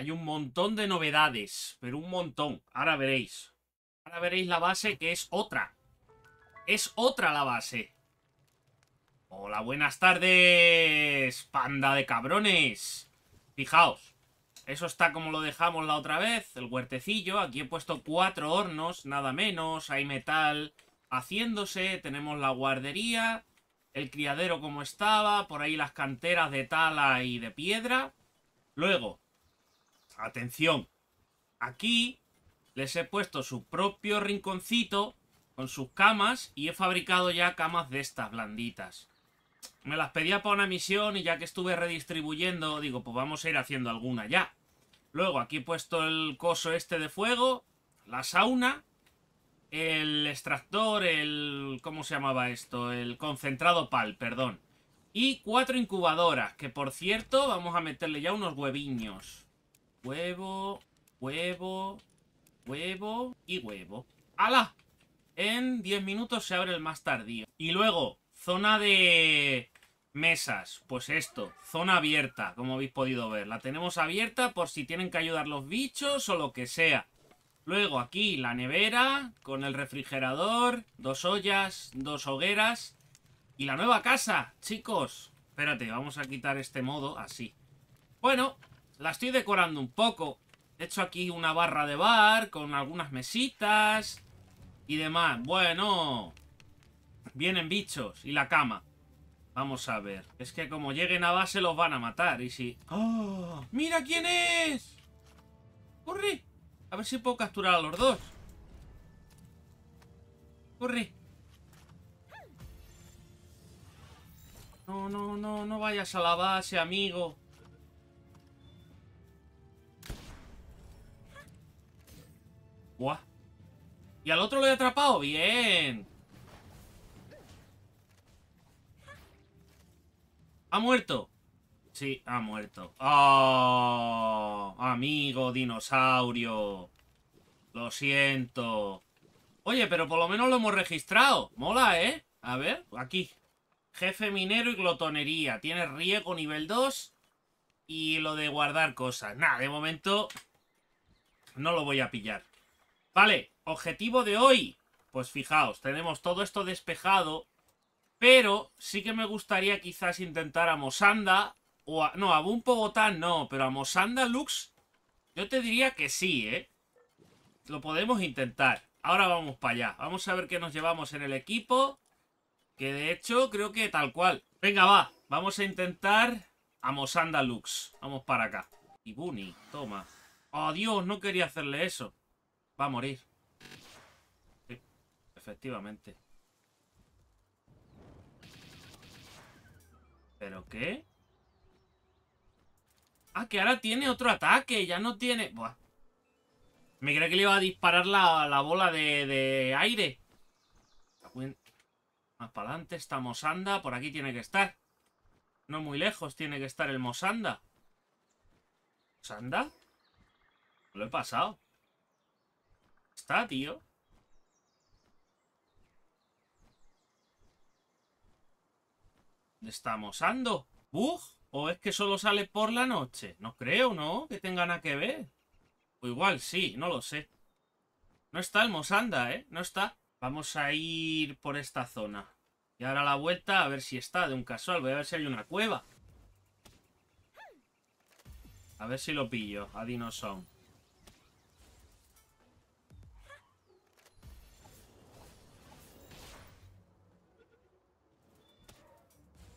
Hay un montón de novedades, pero un montón. Ahora veréis. Ahora veréis la base que es otra. Es otra la base. Hola, buenas tardes, panda de cabrones. Fijaos, eso está como lo dejamos la otra vez, el huertecillo. Aquí he puesto cuatro hornos, nada menos. Hay metal haciéndose, tenemos la guardería, el criadero como estaba, por ahí las canteras de tala y de piedra. Luego, atención, aquí les he puesto su propio rinconcito con sus camas y he fabricado ya camas de estas blanditas. Me las pedía para una misión y ya que estuve redistribuyendo, digo, pues vamos a ir haciendo alguna ya. Luego aquí he puesto el coso este de fuego, la sauna, el extractor, el... ¿cómo se llamaba esto? El concentrado pal, perdón. Y cuatro incubadoras, que por cierto vamos a meterle ya unos hueviños. Huevo, huevo, huevo y huevo. ¡Hala! En 10 minutos se abre el más tardío. Y luego, zona de mesas. Pues esto, zona abierta, como habéis podido ver. La tenemos abierta por si tienen que ayudar los bichos o lo que sea. Luego aquí la nevera con el refrigerador, dos ollas, dos hogueras y la nueva casa, chicos. Espérate, vamos a quitar este modo así. Bueno, la estoy decorando un poco. He hecho aquí una barra de bar con algunas mesitas y demás. Bueno, vienen bichos y la cama. Vamos a ver. Es que como lleguen a base los van a matar. Y si... ¡Oh! ¡Mira quién es! ¡Corre! A ver si puedo capturar a los dos. ¡Corre! No, no, no, no vayas a la base, amigo. Y al otro lo he atrapado. Bien. ¿Ha muerto? Sí, ha muerto. Oh, amigo dinosaurio. Lo siento. Oye, pero por lo menos lo hemos registrado. Mola, ¿eh? A ver, aquí. Jefe minero y glotonería. Tiene riego nivel 2. Y lo de guardar cosas. Nada, de momento no lo voy a pillar. Vale, objetivo de hoy. Pues fijaos, tenemos todo esto despejado. Pero sí que me gustaría quizás intentar a Mosanda. O no, a un Botán no, pero a Mosanda Lux yo te diría que sí, ¿eh? Lo podemos intentar. Ahora vamos para allá. Vamos a ver qué nos llevamos en el equipo. Que de hecho creo que tal cual. Venga, va. Vamos a intentar a Mosanda Lux. Vamos para acá. Y Bunny, toma. Oh, Dios, no quería hacerle eso. Va a morir. Sí, efectivamente. ¿Pero qué? Ah, que ahora tiene otro ataque. Ya no tiene... Buah. Me creía que le iba a disparar la, bola de, de aire. Más para adelante está Mosanda. Por aquí tiene que estar. No muy lejos tiene que estar el Mosanda. ¿Mosanda? Lo he pasado está, tío? ¿Estamos ando? ¿Bug? ¿O es que solo sale por la noche? No creo, ¿no? Que tenga nada que ver. O igual sí, no lo sé. No está el Mosanda, ¿eh? No está. Vamos a ir por esta zona. Y ahora la vuelta a ver si está de un casual. Voy a ver si hay una cueva. A ver si lo pillo a Dinosaur.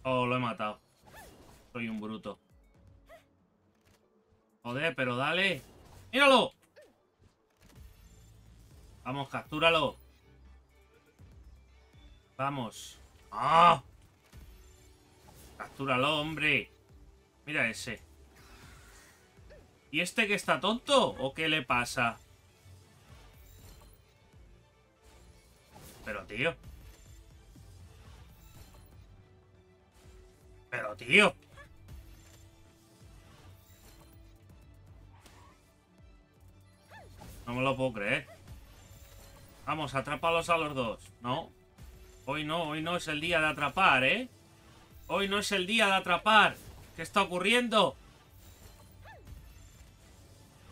Oh, lo he matado. Soy un bruto. Joder, pero dale. ¡Míralo! Vamos, captúralo. Vamos. ¡Ah! Captúralo, hombre. Mira ese. ¿Y este que está tonto? ¿O qué le pasa? Pero, tío. tío. No me lo puedo creer. Vamos, atrápalos a los dos. No. Hoy no, hoy no es el día de atrapar, ¿eh? Hoy no es el día de atrapar. ¿Qué está ocurriendo?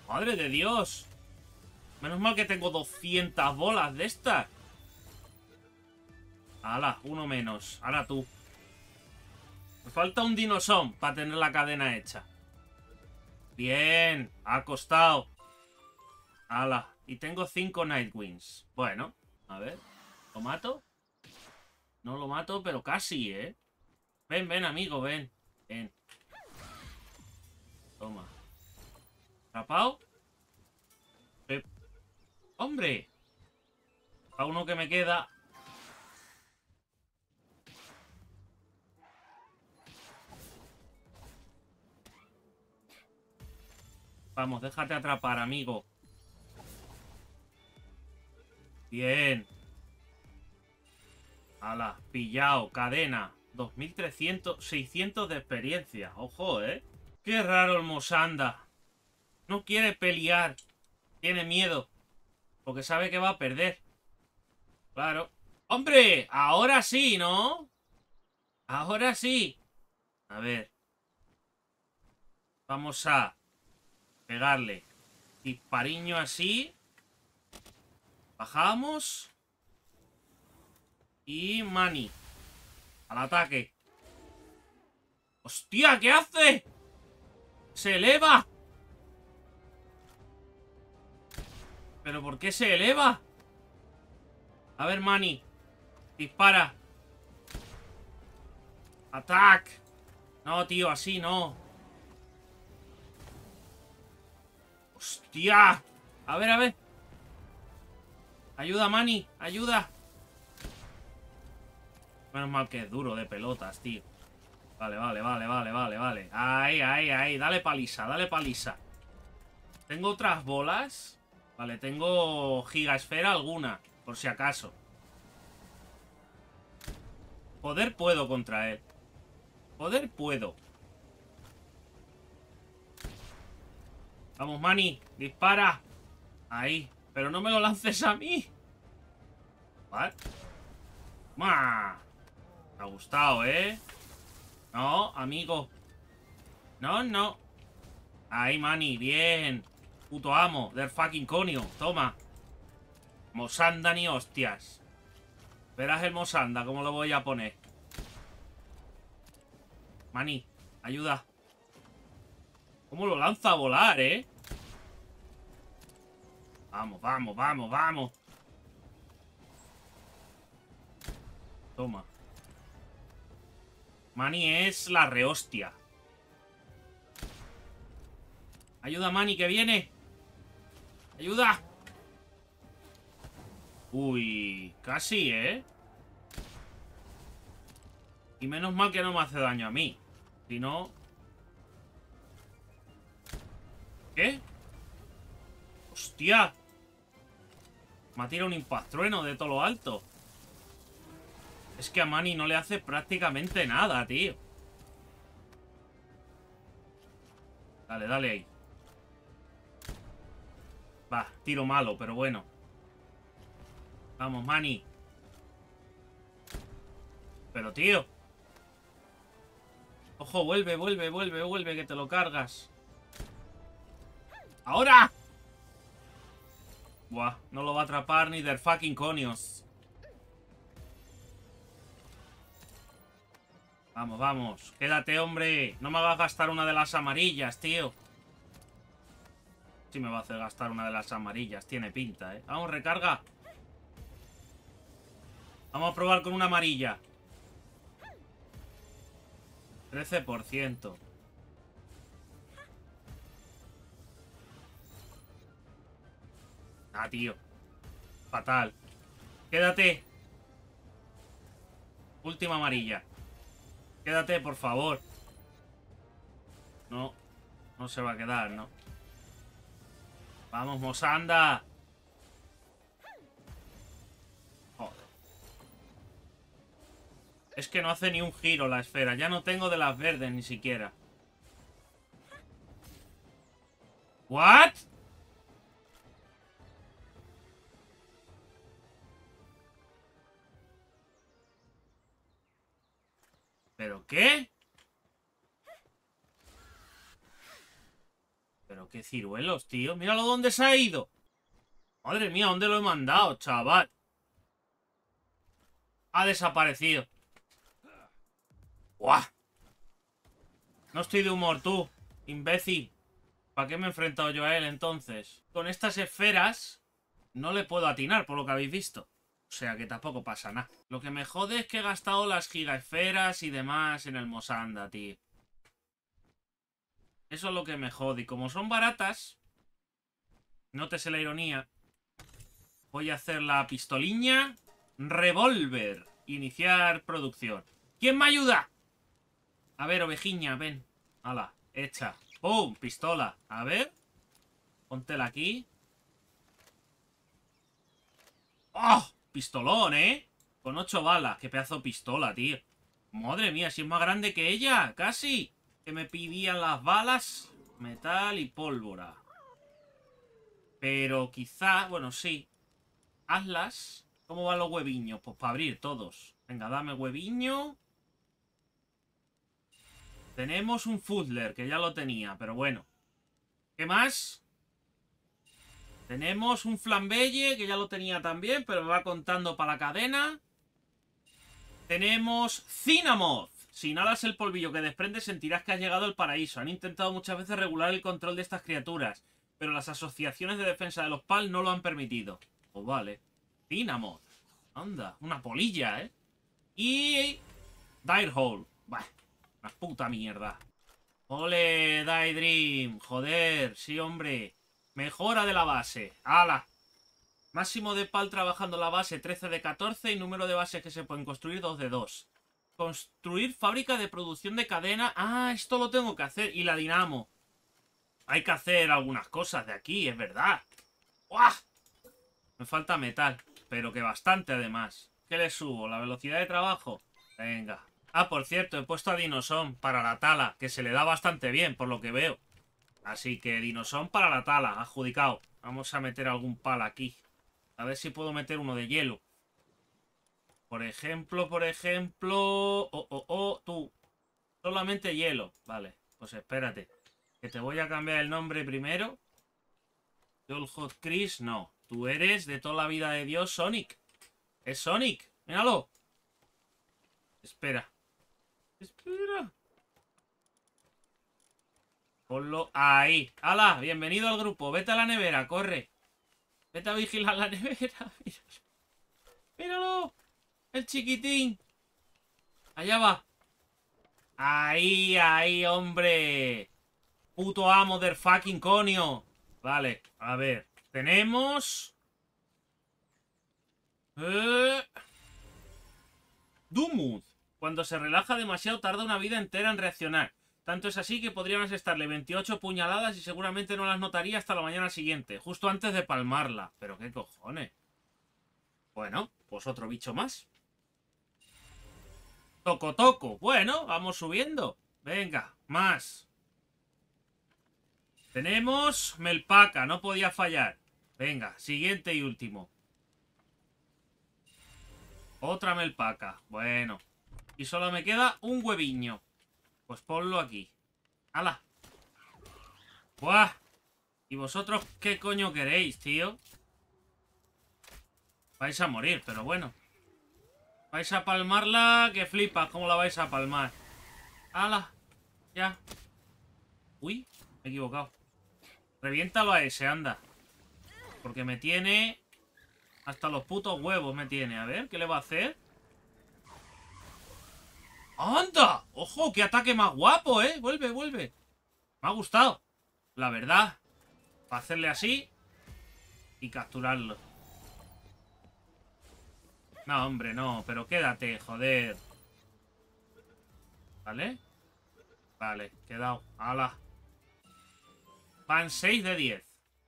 Madre de Dios. Menos mal que tengo 200 bolas de estas. Ala, uno menos. Ahora tú. Me falta un dinosón para tener la cadena hecha. Bien, ha costado. Ala, y tengo cinco Nightwings. Bueno, a ver, ¿lo mato? No lo mato, pero casi, ¿eh? Ven, ven, amigo, ven. Ven. Toma. ¿Atrapado? ¡Hombre! A uno que me queda Vamos, déjate atrapar, amigo. Bien. Ala, pillado, cadena. 2300, 600 de experiencia. Ojo, ¿eh? Qué raro el Mosanda. No quiere pelear. Tiene miedo. Porque sabe que va a perder. Claro. ¡Hombre! Ahora sí, ¿no? Ahora sí. A ver. Vamos a Pegarle. Dispariño así. Bajamos. Y Mani. Al ataque. ¡Hostia! ¿Qué hace? ¡Se eleva! ¿Pero por qué se eleva? A ver, Mani. Dispara. ataque No, tío, así no. ¡Hostia! A ver, a ver. Ayuda, Manny. Ayuda. Menos mal que es duro de pelotas, tío. Vale, vale, vale, vale, vale, vale. Ahí, ahí, ahí. Dale paliza, dale paliza. Tengo otras bolas. Vale, tengo gigasfera alguna, por si acaso. Poder puedo contra él. Poder puedo. Vamos, Manny, dispara. Ahí. Pero no me lo lances a mí. Vale. ¡Ma! Me ha gustado, ¿eh? No, amigo. No, no. Ahí, Mani, bien. Puto amo del fucking conio. Toma. Mosanda ni hostias. Verás el Mosanda, cómo lo voy a poner. Mani, ayuda. ¿Cómo lo lanza a volar, eh? Vamos, vamos, vamos, vamos. Toma. Mani es la rehostia. Ayuda, Mani, que viene. Ayuda. Uy, casi, ¿eh? Y menos mal que no me hace daño a mí. Si no... ¡Hostia! Me ha tirado un impastrueno de todo lo alto. Es que a Mani no le hace prácticamente nada, tío. Dale, dale ahí. Va, tiro malo, pero bueno. Vamos, Mani. Pero, tío. Ojo, vuelve, vuelve, vuelve, vuelve, que te lo cargas. ¡Ahora! Buah, no lo va a atrapar ni del fucking conios. Vamos, vamos. Quédate, hombre. No me va a gastar una de las amarillas, tío. Sí me va a hacer gastar una de las amarillas. Tiene pinta, ¿eh? Vamos, recarga. Vamos a probar con una amarilla. 13%. Ah, tío. Fatal. Quédate. Última amarilla. Quédate, por favor. No. No se va a quedar, ¿no? Vamos, Mosanda. Es que no hace ni un giro la esfera. Ya no tengo de las verdes ni siquiera. ¿What? qué? Pero qué ciruelos, tío. Míralo dónde se ha ido. Madre mía, ¿dónde lo he mandado, chaval? Ha desaparecido. ¡Guau! No estoy de humor, tú, imbécil. ¿Para qué me he enfrentado yo a él entonces? Con estas esferas no le puedo atinar, por lo que habéis visto. O sea que tampoco pasa nada. Lo que me jode es que he gastado las gigaesferas y demás en el Mosanda, tío. Eso es lo que me jode. Y como son baratas, nótese la ironía, voy a hacer la pistoliña revólver. Iniciar producción. ¿Quién me ayuda? A ver, ovejiña, ven. Hala, hecha. ¡Pum! Pistola. A ver. Póntela aquí. ¡Oh! Pistolón, ¿eh? Con ocho balas. Qué pedazo de pistola, tío. Madre mía, si es más grande que ella, casi. Que me pidían las balas, metal y pólvora. Pero quizá, bueno, sí. Hazlas. ¿Cómo van los hueviños? Pues para abrir todos. Venga, dame hueviño. Tenemos un Fuzler, que ya lo tenía, pero bueno. ¿Qué más? Tenemos un flambelle, que ya lo tenía también, pero me va contando para la cadena. Tenemos Cinamoth. Si es el polvillo que desprende, sentirás que has llegado al paraíso. Han intentado muchas veces regular el control de estas criaturas, pero las asociaciones de defensa de los PAL no lo han permitido. Pues vale. Cinamoth. Anda, una polilla, ¿eh? Y... Direhole. Bah, una puta mierda. Ole, Daydream. Joder, sí, hombre. Mejora de la base. ¡Hala! Máximo de pal trabajando la base 13 de 14 y número de bases que se pueden construir 2 de 2. Construir fábrica de producción de cadena. Ah, esto lo tengo que hacer. Y la dinamo. Hay que hacer algunas cosas de aquí, es verdad. ¡Uah! Me falta metal, pero que bastante además. ¿Qué le subo? ¿La velocidad de trabajo? Venga. Ah, por cierto, he puesto a Dinosaur para la tala, que se le da bastante bien, por lo que veo. Así que dinosón para la tala, adjudicado. Vamos a meter algún pal aquí. A ver si puedo meter uno de hielo. Por ejemplo, por ejemplo... Oh, oh, oh, tú. Solamente hielo. Vale, pues espérate. Que te voy a cambiar el nombre primero. Yo Hot Chris, no. Tú eres de toda la vida de Dios Sonic. Es Sonic. Míralo. Espera. Espera. Ponlo ahí. ¡Hala! Bienvenido al grupo. Vete a la nevera, corre. Vete a vigilar la nevera. Míralo. El chiquitín. Allá va. Ahí, ahí, hombre. Puto amo del fucking conio. Vale, a ver. Tenemos... Eh... Cuando se relaja demasiado tarda una vida entera en reaccionar. Tanto es así que podrían estarle 28 puñaladas y seguramente no las notaría hasta la mañana siguiente, justo antes de palmarla. Pero qué cojones. Bueno, pues otro bicho más. Toco, toco. Bueno, vamos subiendo. Venga, más. Tenemos Melpaca, no podía fallar. Venga, siguiente y último. Otra Melpaca. Bueno. Y solo me queda un hueviño. Pues ponlo aquí. ¡Hala! ¡Buah! ¿Y vosotros qué coño queréis, tío? Vais a morir, pero bueno. Vais a palmarla que flipas. ¿Cómo la vais a palmar? ¡Hala! Ya. Uy, me he equivocado. Reviéntalo a ese, anda. Porque me tiene... Hasta los putos huevos me tiene. A ver, ¿qué le va a hacer? ¡Anda! ¡Ojo! ¡Qué ataque más guapo, eh! ¡Vuelve, vuelve! Me ha gustado. La verdad. Para hacerle así. Y capturarlo. No, hombre, no. Pero quédate, joder. ¿Vale? Vale, quedado. ¡Hala! Pan 6 de 10.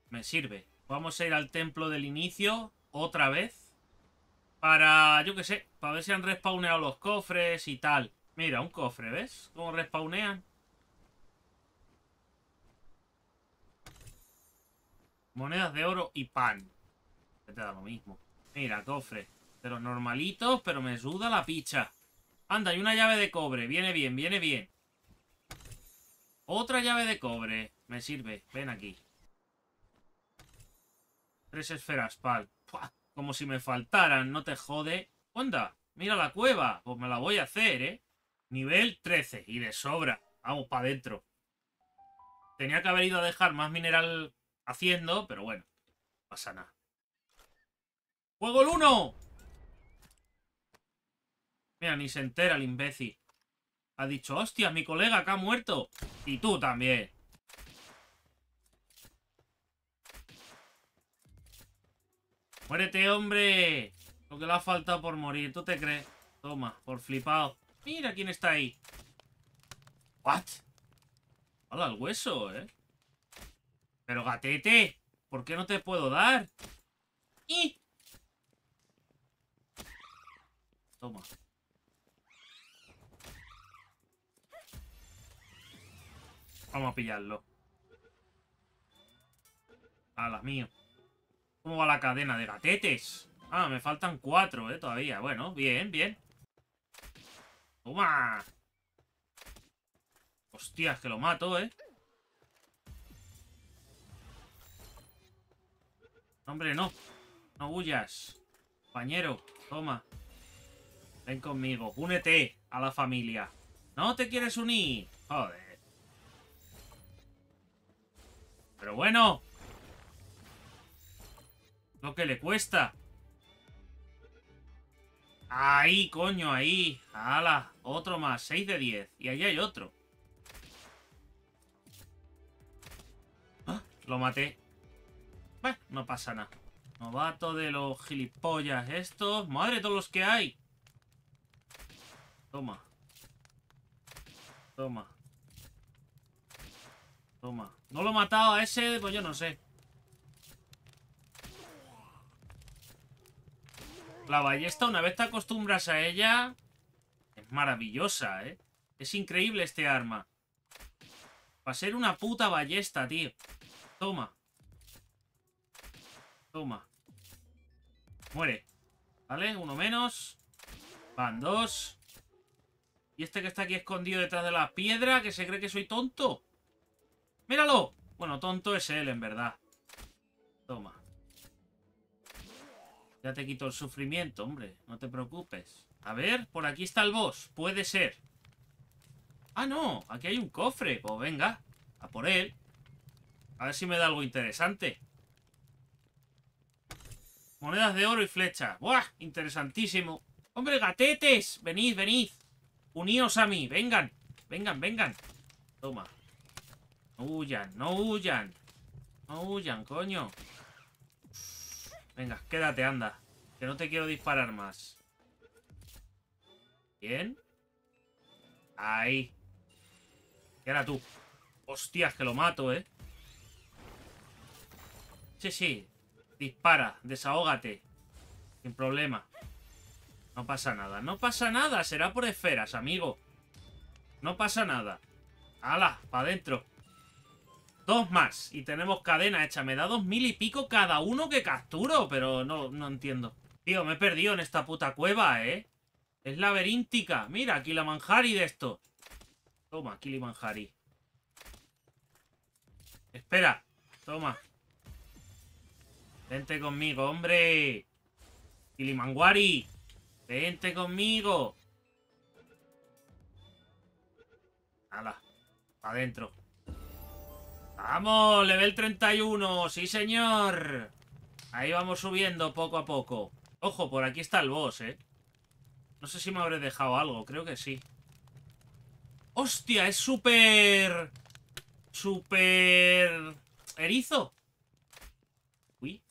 Me sirve. Vamos a ir al templo del inicio. Otra vez. Para, yo qué sé. Para ver si han respawnado los cofres y tal. Mira, un cofre, ¿ves? Cómo respawnean. Monedas de oro y pan. Que te da lo mismo. Mira, cofre. De los normalitos, pero me suda la picha. Anda, hay una llave de cobre. Viene bien, viene bien. Otra llave de cobre. Me sirve. Ven aquí. Tres esferas, pal. como si me faltaran, no te jode. Onda, mira la cueva. Pues me la voy a hacer, ¿eh? Nivel 13 y de sobra. Vamos para adentro. Tenía que haber ido a dejar más mineral haciendo, pero bueno, pasa nada. ¡Juego el 1! Mira, ni se entera el imbécil. Ha dicho, hostia, mi colega que ha muerto. Y tú también. Muérete, hombre. Lo que le ha faltado por morir. ¿Tú te crees? Toma, por flipado. Mira quién está ahí. What? Hola, el hueso, ¿eh? Pero gatete, ¿por qué no te puedo dar? ¡Y! Toma. Vamos a pillarlo. ¡A las mío. ¿Cómo va la cadena de gatetes? Ah, me faltan cuatro, ¿eh? Todavía. Bueno, bien, bien. ¡Toma! Hostias, que lo mato, ¿eh? Hombre, no. No huyas. Compañero, toma. Ven conmigo. Únete a la familia. ¿No te quieres unir? Joder. Pero bueno. Lo que le cuesta. Ahí, coño, ahí. ¡Hala! Otro más, 6 de 10. Y ahí hay otro. Ah, lo maté. no pasa nada. Novato de los gilipollas estos. ¡Madre, todos los que hay! Toma. Toma. Toma. No lo he matado a ese, pues yo no sé. La ballesta, una vez te acostumbras a ella maravillosa, ¿eh? Es increíble este arma. Va a ser una puta ballesta, tío. Toma. Toma. Muere. ¿Vale? Uno menos. Van dos. Y este que está aquí escondido detrás de la piedra, que se cree que soy tonto. ¡Míralo! Bueno, tonto es él, en verdad. Toma. Ya te quito el sufrimiento, hombre. No te preocupes. A ver, por aquí está el boss. Puede ser. Ah, no. Aquí hay un cofre. Pues venga. A por él. A ver si me da algo interesante. Monedas de oro y flecha ¡Buah! Interesantísimo. ¡Hombre, gatetes! Venid, venid. Uníos a mí. Vengan. Vengan, vengan. Toma. No huyan, no huyan. No huyan, coño. Venga, quédate, anda. Que no te quiero disparar más. Bien. Ahí. Y ahora tú? Hostias, que lo mato, ¿eh? Sí, sí. Dispara, desahógate. Sin problema. No pasa nada. No pasa nada. Será por esferas, amigo. No pasa nada. ¡Hala! ¡Para adentro! Dos más. Y tenemos cadena hecha. Me da dos mil y pico cada uno que capturo. Pero no, no entiendo. Tío, me he perdido en esta puta cueva, ¿eh? Es laberíntica. Mira, aquí la manjari de esto. Toma, aquí la manjari. Espera. Toma. Vente conmigo, hombre. Kilimanguari. Vente conmigo. Hala. Adentro. ¡Vamos! Level 31, sí señor. Ahí vamos subiendo poco a poco. Ojo, por aquí está el boss, ¿eh? No sé si me habré dejado algo, creo que sí. ¡Hostia! Es súper... Súper... Erizo. Uy.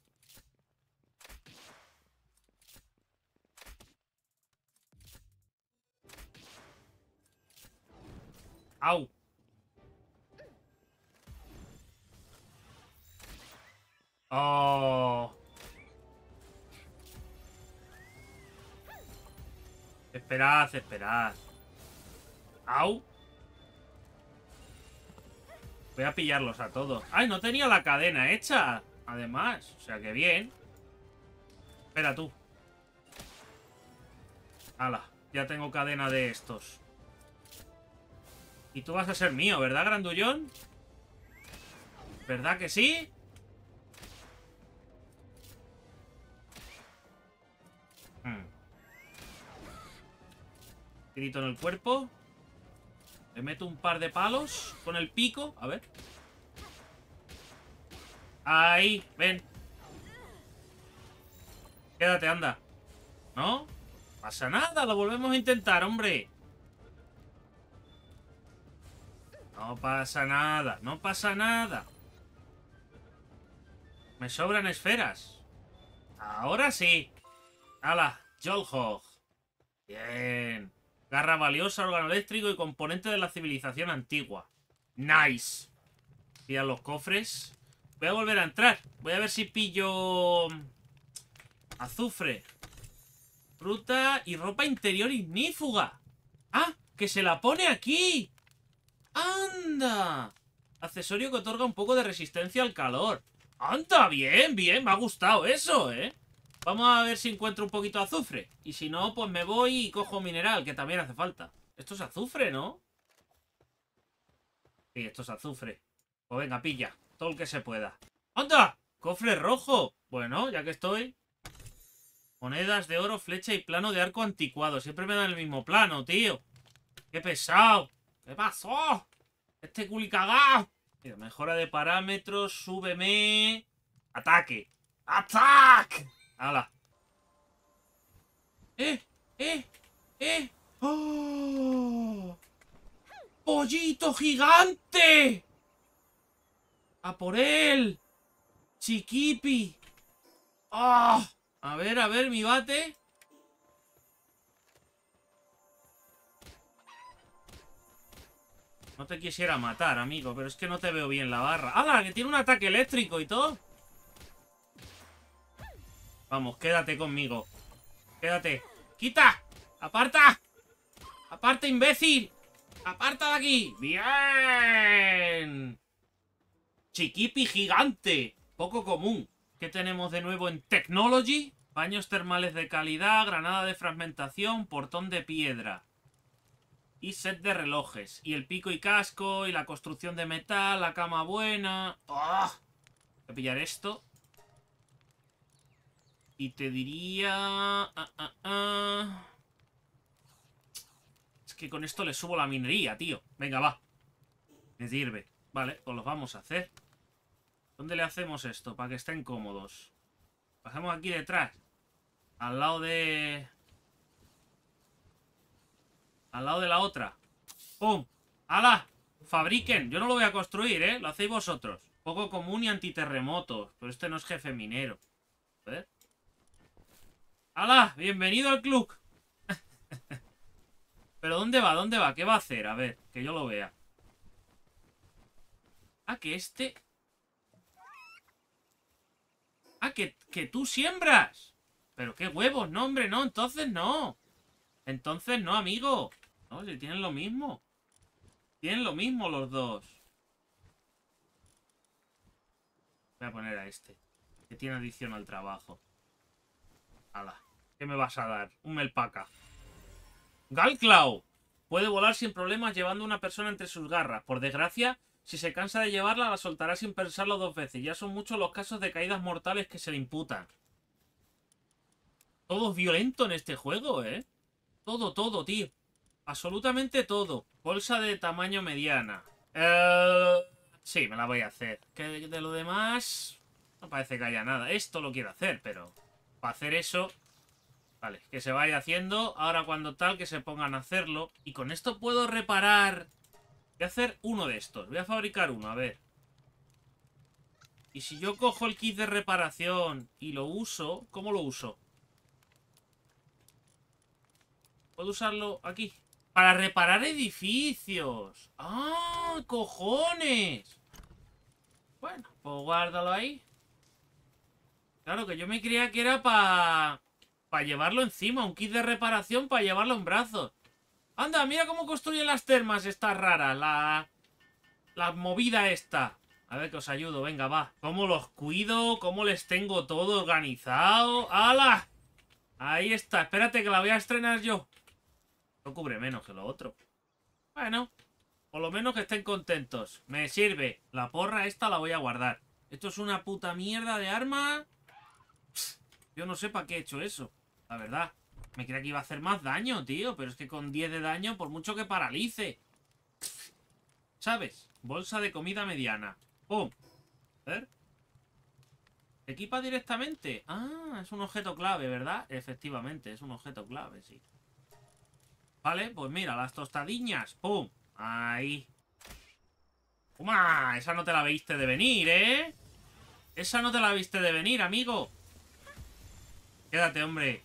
Au. Oh. Esperad, esperad. Au. Voy a pillarlos a todos. ¡Ay, no tenía la cadena hecha! Además, o sea que bien. Espera tú. Hala, ya tengo cadena de estos. Y tú vas a ser mío, ¿verdad, grandullón? ¿Verdad que sí? en el cuerpo. Le meto un par de palos con el pico. A ver. Ahí, ven. Quédate, anda. ¿No? Pasa nada, lo volvemos a intentar, hombre. No pasa nada, no pasa nada. Me sobran esferas. Ahora sí. ¡Hala! Jolhog. Bien. Garra valiosa, órgano eléctrico y componente de la civilización antigua. Nice. Vía los cofres. Voy a volver a entrar. Voy a ver si pillo... Azufre. Fruta y ropa interior ignífuga. ¡Ah! ¡Que se la pone aquí! ¡Anda! Accesorio que otorga un poco de resistencia al calor. ¡Anda! Bien, bien. Me ha gustado eso, ¿eh? Vamos a ver si encuentro un poquito de azufre. Y si no, pues me voy y cojo mineral, que también hace falta. Esto es azufre, ¿no? Sí, esto es azufre. Pues venga, pilla. Todo el que se pueda. ¡Anda! ¡Cofre rojo! Bueno, ya que estoy... Monedas de oro, flecha y plano de arco anticuado. Siempre me dan el mismo plano, tío. ¡Qué pesado! ¿Qué pasó? ¡Este culicagao. mejora de parámetros, súbeme... ¡Ataque! ¡Ataque! ¡Hala! ¡Eh! ¡Eh! ¡Eh! ¡Oh! ¡Pollito gigante! ¡A por él! ¡Chiquipi! ¡Ah! A ver, a ver, mi bate. No te quisiera matar, amigo, pero es que no te veo bien la barra. ¡Hala! Que tiene un ataque eléctrico y todo. Vamos, quédate conmigo. Quédate. ¡Quita! ¡Aparta! ¡Aparta, imbécil! ¡Aparta de aquí! ¡Bien! Chiquipi gigante. Poco común. ¿Qué tenemos de nuevo en Technology? Baños termales de calidad, granada de fragmentación, portón de piedra. Y set de relojes. Y el pico y casco, y la construcción de metal, la cama buena. ¡Ah! Voy a pillar esto. Y te diría... Ah, ah, ah. Es que con esto le subo la minería, tío. Venga, va. Me sirve. Vale, pues lo vamos a hacer. ¿Dónde le hacemos esto? Para que estén cómodos. Bajamos aquí detrás. Al lado de... Al lado de la otra. ¡Pum! ¡Hala! Fabriquen. Yo no lo voy a construir, ¿eh? Lo hacéis vosotros. Poco común y antiterremotos. Pero este no es jefe minero. A ver. ¡Hala! Ah, ¡Bienvenido al club! ¿Pero dónde va? ¿Dónde va? ¿Qué va a hacer? A ver, que yo lo vea. Ah, que este... Ah, que, que tú siembras. Pero qué huevos, no, hombre, no. Entonces no. Entonces no, amigo. No, si tienen lo mismo. Tienen lo mismo los dos. Voy a poner a este. Que tiene adición al trabajo. Hala. ¿Qué me vas a dar? Un Melpaca. ¡Galclaw! Puede volar sin problemas llevando a una persona entre sus garras. Por desgracia, si se cansa de llevarla, la soltará sin pensarlo dos veces. Ya son muchos los casos de caídas mortales que se le imputan. Todo es violento en este juego, ¿eh? Todo, todo, tío. Absolutamente todo. Bolsa de tamaño mediana. Eh, sí, me la voy a hacer. Que de lo demás... No parece que haya nada. Esto lo quiero hacer, pero... Para hacer eso... Vale, que se vaya haciendo. Ahora cuando tal, que se pongan a hacerlo. Y con esto puedo reparar... Voy a hacer uno de estos. Voy a fabricar uno, a ver. Y si yo cojo el kit de reparación y lo uso... ¿Cómo lo uso? ¿Puedo usarlo aquí? Para reparar edificios. ¡Ah, cojones! Bueno, pues guárdalo ahí. Claro, que yo me creía que era para... Para llevarlo encima, un kit de reparación para llevarlo en brazos. Anda, mira cómo construyen las termas esta rara, la... La movida esta. A ver que os ayudo, venga, va. ¿Cómo los cuido? ¿Cómo les tengo todo organizado? ¡Hala! Ahí está, espérate que la voy a estrenar yo. No cubre menos que lo otro. Bueno, por lo menos que estén contentos. Me sirve. La porra esta la voy a guardar. Esto es una puta mierda de arma. yo no sé para qué he hecho eso. La verdad. Me creía que iba a hacer más daño, tío. Pero es que con 10 de daño, por mucho que paralice. ¿Sabes? Bolsa de comida mediana. ¡Pum! A ver. Equipa directamente. Ah, es un objeto clave, ¿verdad? Efectivamente, es un objeto clave, sí. Vale, pues mira, las tostadiñas. ¡Pum! Ahí. Puma, Esa no te la viste de venir, ¿eh? Esa no te la viste de venir, amigo. Quédate, hombre.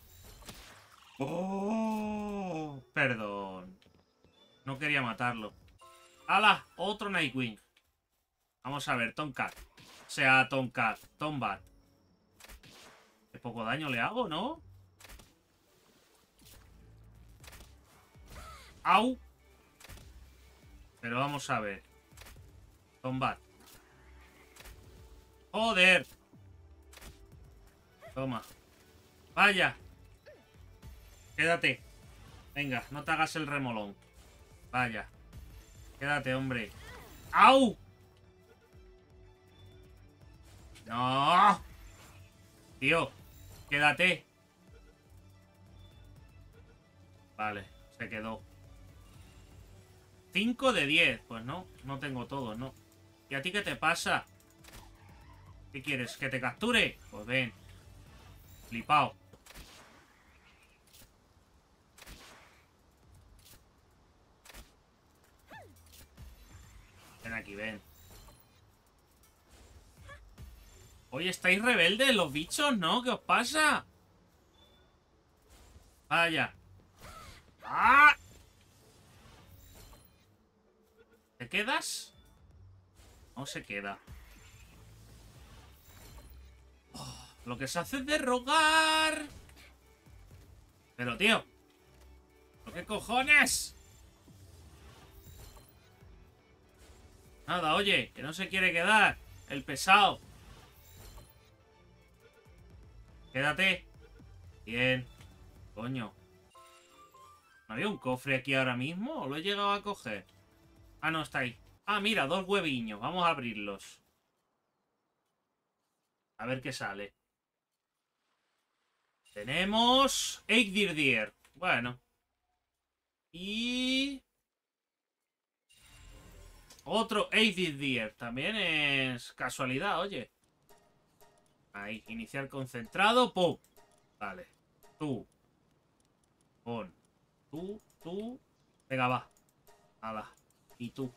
¡Oh! Perdón. No quería matarlo. ¡Hala! Otro Nightwing. Vamos a ver, Tomcat. O sea, Tomcat, Tombat. Qué poco daño le hago, ¿no? ¡Au! Pero vamos a ver. Tombat. ¡Joder! Toma. ¡Vaya! Quédate. Venga, no te hagas el remolón. Vaya. Quédate, hombre. ¡Au! ¡No! Tío, quédate. Vale, se quedó. 5 de 10. Pues no, no tengo todo, no. ¿Y a ti qué te pasa? ¿Qué quieres? ¿Que te capture? Pues ven. Flipao. aquí, ven. Oye, estáis rebeldes los bichos, ¿no? ¿Qué os pasa? Vaya. ¡Ah! ¿Te quedas? No se queda. Oh, lo que se hace es de rogar. Pero, tío. ¿Qué cojones? Nada, oye, que no se quiere quedar. El pesado. Quédate. Bien. Coño. ¿No había un cofre aquí ahora mismo? ¿O lo he llegado a coger? Ah, no, está ahí. Ah, mira, dos hueviños. Vamos a abrirlos. A ver qué sale. Tenemos... Eight Deer Bueno. Y... Otro Deer. También es casualidad, oye. Ahí, iniciar concentrado. ¡Pum! Vale. Tú. Pon. Tú, tú. Venga, va. Ala. Y tú.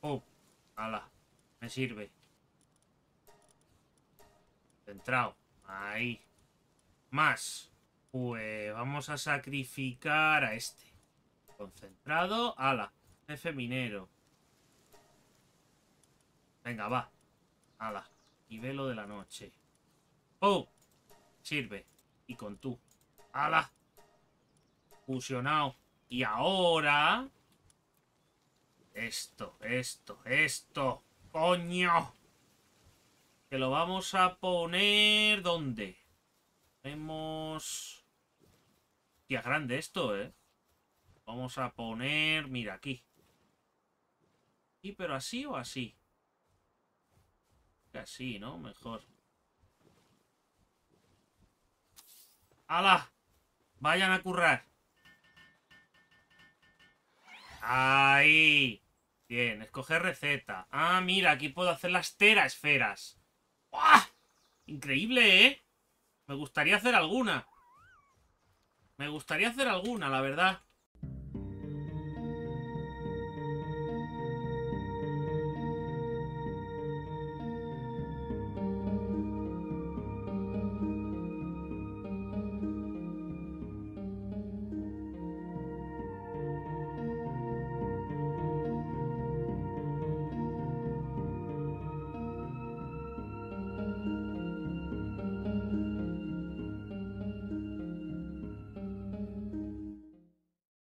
pop Ala. Me sirve. Centrado. Ahí. Más. Pues vamos a sacrificar a este. Concentrado. Ala. F minero. Venga, va. Ala. Y velo de la noche. ¡Oh! Sirve. Y con tú. ¡Hala! Fusionado. Y ahora... Esto, esto, esto. ¡Coño! Que lo vamos a poner... ¿Dónde? Vemos... Tía, grande esto, ¿eh? Vamos a poner... Mira, aquí. ¿Y pero así o así? así, ¿no? Mejor. ¡Hala! Vayan a currar. Ahí. Bien, escoger receta. Ah, mira, aquí puedo hacer las teraesferas. ¡Uah! Increíble, ¿eh? Me gustaría hacer alguna. Me gustaría hacer alguna, la verdad.